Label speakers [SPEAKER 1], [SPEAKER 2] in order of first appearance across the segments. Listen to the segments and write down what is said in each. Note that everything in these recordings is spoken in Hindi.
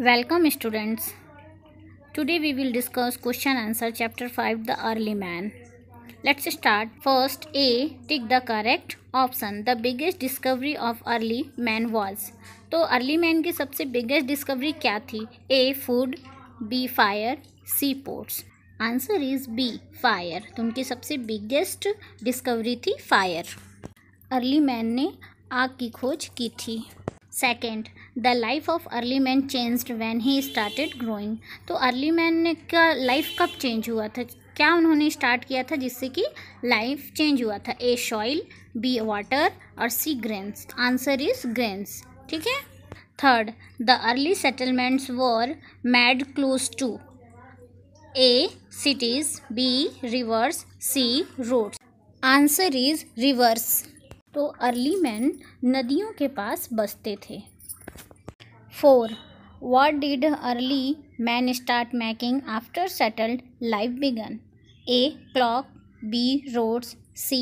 [SPEAKER 1] Welcome students today we will discuss question answer chapter five the early man let's start first A tick the correct option the biggest discovery of early man was तो अर्ली मैन की सबसे बिगेस्ट डिस्कवरी क्या थी A food B fire C pots answer is B fire तो उनकी सबसे बिगेस्ट डिस्कवरी थी फायर अर्ली मैन ने आग की खोज की थी second the life of early man changed when he started growing तो अर्ली मैन ने का लाइफ कब चेंज हुआ था क्या उन्होंने स्टार्ट किया था जिससे कि लाइफ चेंज हुआ था ए सॉइल बी वाटर और C grains answer is grains ठीक है third the early settlements were made close to A cities B rivers C roads answer is rivers तो अर्ली मैन नदियों के पास बसते थे four what did early man start making after settled life began A clock B roads C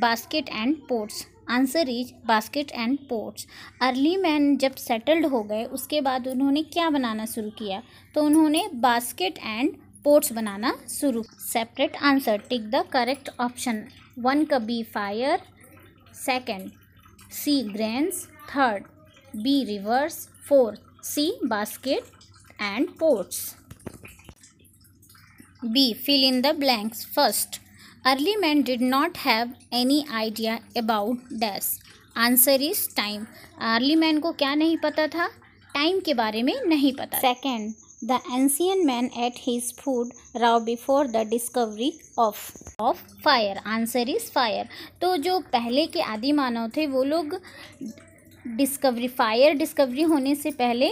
[SPEAKER 1] basket and pots answer is basket and pots early man जब सेटल्ड हो गए उसके बाद उन्होंने क्या बनाना शुरू किया तो उन्होंने बास्केट एंड पोर्ट्स बनाना शुरू separate answer tick the correct option one का B fire second C grains third B rivers fourth C basket and pots B fill in the blanks first early man did not have any idea about dash answer is time early man को क्या नहीं पता था टाइम के बारे में नहीं पता second the ancient man ate his food raw before the discovery of of fire answer is fire तो जो पहले के आदि मानव थे वो लोग डिस्कवरी फायर डिस्कवरी होने से पहले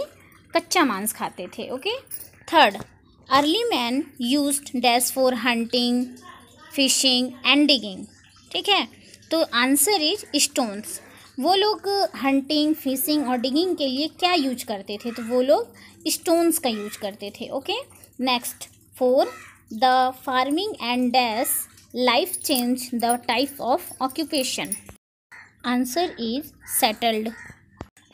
[SPEAKER 1] कच्चा मांस खाते थे okay third early man use dash for hunting fishing and digging ठीक है तो आंसर इज स्टोन्स वो लोग हंटिंग फिशिंग और डिगिंग के लिए क्या यूज करते थे तो वो लोग स्टोन्स का यूज करते थे okay next four the farming and dash life change the type of occupation answer is settled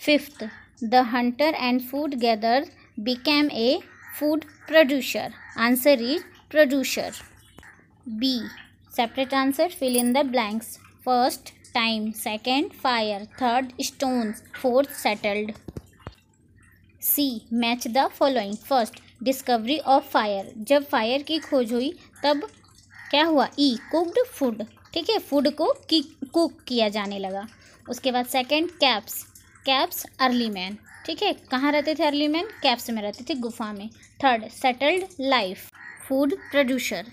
[SPEAKER 1] fifth the hunter and food gather became a food producer answer is producer B separate answer fill in the blanks first time second fire third stone fourth settled C match the following first discovery of fire जब फायर की खोज हुई तब क्या हुआ ई कुक्ड फूड ठीक है फूड को की कुक किया जाने लगा उसके बाद second caves caves early man ठीक है कहाँ रहते थे अर्ली मैन कैप्स में रहते थे गुफा में third settled life food producer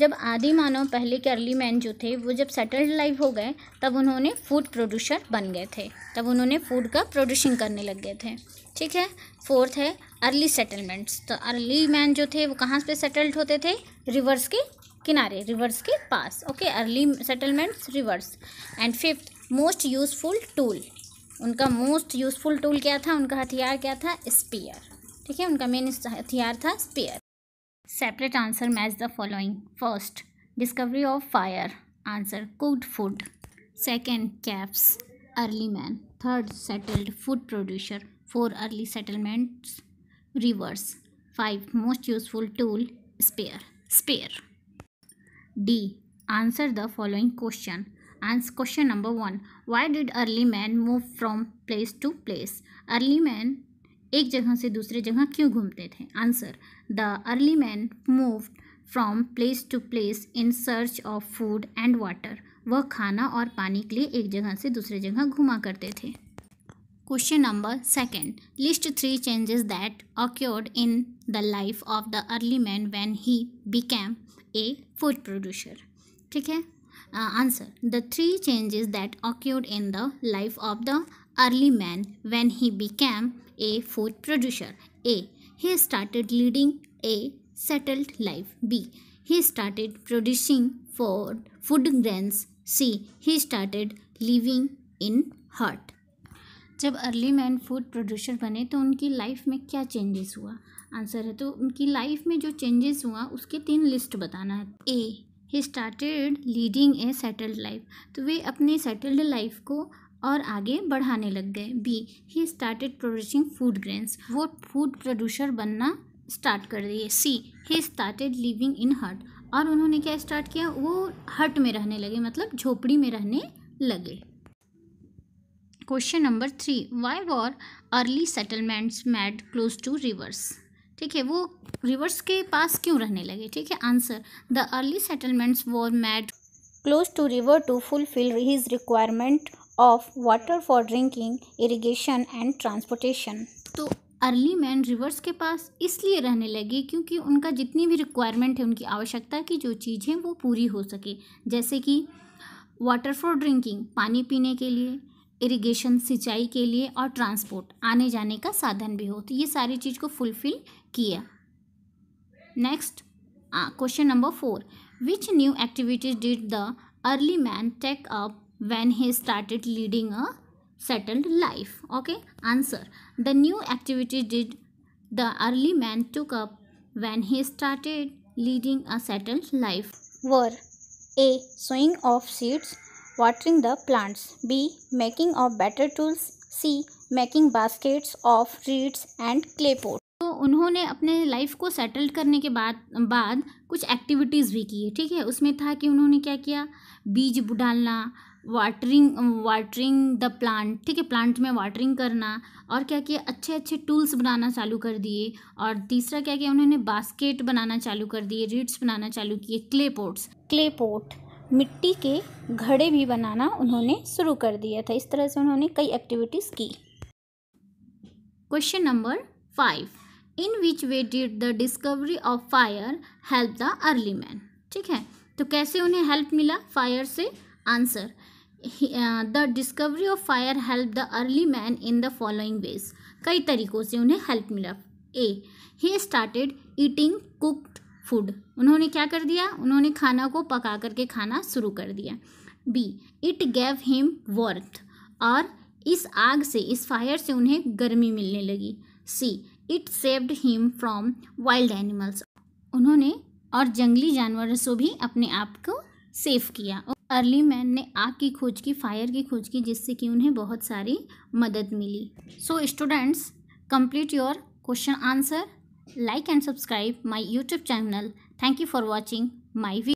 [SPEAKER 1] जब आदि मानव पहले के अर्ली मैन जो थे वो जब सेटल्ड लाइफ हो गए तब उन्होंने फूड प्रोड्यूसर बन गए थे तब उन्होंने फूड का प्रोड्यूसिंग करने लग गए थे ठीक है फोर्थ है अर्ली सेटलमेंट्स तो अर्ली मैन जो थे वो कहाँ पे सेटल्ड होते थे रिवर्स के किनारे रिवर्स के पास okay early settlements rivers and fifth most useful tool उनका मोस्ट यूज़फुल टूल क्या था उनका हथियार क्या था स्पीयर ठीक है उनका मेन हथियार था spear Separate answer match the following. First, discovery of fire. Answer, cooked food. Second, caps. Early man. Third, settled food producer. Four, early settlements. Reverse. Five, most useful tool. spear. Spear. D. Answer the following question. Answer question number 1. Why did early man move from place to place? Early man एक जगह से दूसरे जगह क्यों घूमते थे answer the early man move from place to place in search of food and water वह खाना और पानी के लिए एक जगह से दूसरे जगह घुमा करते थे question number second list three changes that occurred in the life of the early man when he became a food producer ठीक है answer the three changes that occurred in the life of the early man when he became A. Food producer. A. He started leading a settled life. B. He started producing for food grains. C. He started living in हार्ट जब अर्ली मैन फूड प्रोड्यूसर बने तो उनकी लाइफ में क्या चेंजेस हुआ आंसर है तो उनकी लाइफ में जो चेंजेस हुआ उसके तीन लिस्ट बताना है A he started leading a settled life तो वे अपनी सेटल्ड लाइफ को और आगे बढ़ाने लग गए B he started producing food grains वो फूड प्रोड्यूसर बनना स्टार्ट कर दिए सी ही स्टार्टेड लिविंग इन हट और उन्होंने क्या स्टार्ट किया वो हट में रहने लगे मतलब झोपड़ी में रहने लगे question number three why were early settlements made close to rivers ठीक है वो रिवर्स के पास क्यों रहने लगे ठीक है answer the early settlements were made close to river to fulfil his requirement of water for drinking, irrigation and transportation. तो अर्ली मैन रिवर्स के पास इसलिए रहने लगे क्योंकि उनका जितनी भी रिक्वायरमेंट है उनकी आवश्यकता की जो चीज़ें वो पूरी हो सके जैसे कि वाटर फॉर ड्रिंकिंग पानी पीने के लिए इरिगेशन सिंचाई के लिए और ट्रांसपोर्ट आने जाने का साधन भी हो तो ये सारी चीज़ को फुलफिल किया next question number four which new activities did the early man take up when he started leading a settled life okay answer the new activity did the early man took up when he started leading a settled life were a sowing of seeds watering the plants b making of better tools c making baskets of reeds and clay pots तो उन्होंने अपने लाइफ को सेटल्ड करने के बाद बाद कुछ एक्टिविटीज़ भी की है ठीक है उसमें था कि उन्होंने क्या किया बीज डालना वाटरिंग वाटरिंग द प्लांट ठीक है प्लांट में वाटरिंग करना और क्या किया अच्छे अच्छे टूल्स बनाना चालू कर दिए और तीसरा क्या किया उन्होंने बास्केट बनाना चालू कर दिए रीड्स बनाना चालू किए क्ले पोट्स क्ले पोट मिट्टी के घड़े भी बनाना उन्होंने शुरू कर दिया था इस तरह से उन्होंने कई एक्टिविटीज़ की question number five in which they did the discovery of fire help the early man ठीक है तो कैसे उन्हें हेल्प मिला फायर से answer the discovery of fire help the early man in the following ways कई तरीक़ों से उन्हें हेल्प मिला a he started eating cooked food उन्होंने क्या कर दिया उन्होंने खाना को पका करके खाना शुरू कर दिया b it gave him warmth और इस आग से इस फायर से उन्हें गर्मी मिलने लगी c it saved him from wild animals उन्होंने और जंगली जानवरों से भी अपने आप को सेफ किया अर्ली मैन ने आग की खोज की फायर की खोज की जिससे कि उन्हें बहुत सारी मदद मिली so students complete your question answer like and subscribe my YouTube channel thank you for watching my